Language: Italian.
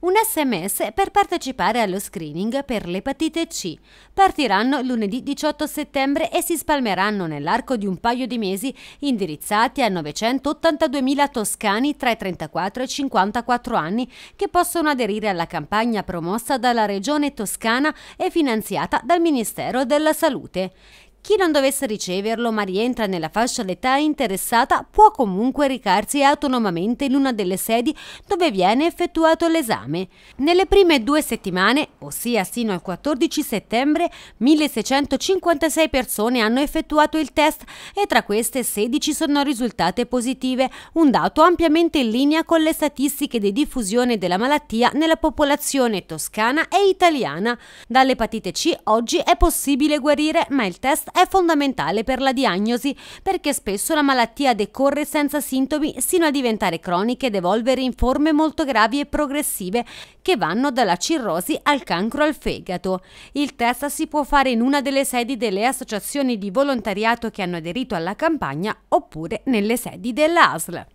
un sms per partecipare allo screening per l'epatite C. Partiranno lunedì 18 settembre e si spalmeranno nell'arco di un paio di mesi indirizzati a 982.000 toscani tra i 34 e i 54 anni che possono aderire alla campagna promossa dalla Regione Toscana e finanziata dal Ministero della Salute. Chi non dovesse riceverlo ma rientra nella fascia d'età interessata può comunque recarsi autonomamente in una delle sedi dove viene effettuato l'esame. Nelle prime due settimane, ossia sino al 14 settembre, 1656 persone hanno effettuato il test e tra queste 16 sono risultate positive, un dato ampiamente in linea con le statistiche di diffusione della malattia nella popolazione toscana e italiana. Dall'epatite C oggi è possibile guarire ma il test è fondamentale per la diagnosi perché spesso la malattia decorre senza sintomi sino a diventare cronica ed evolvere in forme molto gravi e progressive che vanno dalla cirrosi al cancro al fegato. Il test si può fare in una delle sedi delle associazioni di volontariato che hanno aderito alla campagna oppure nelle sedi dell'ASL.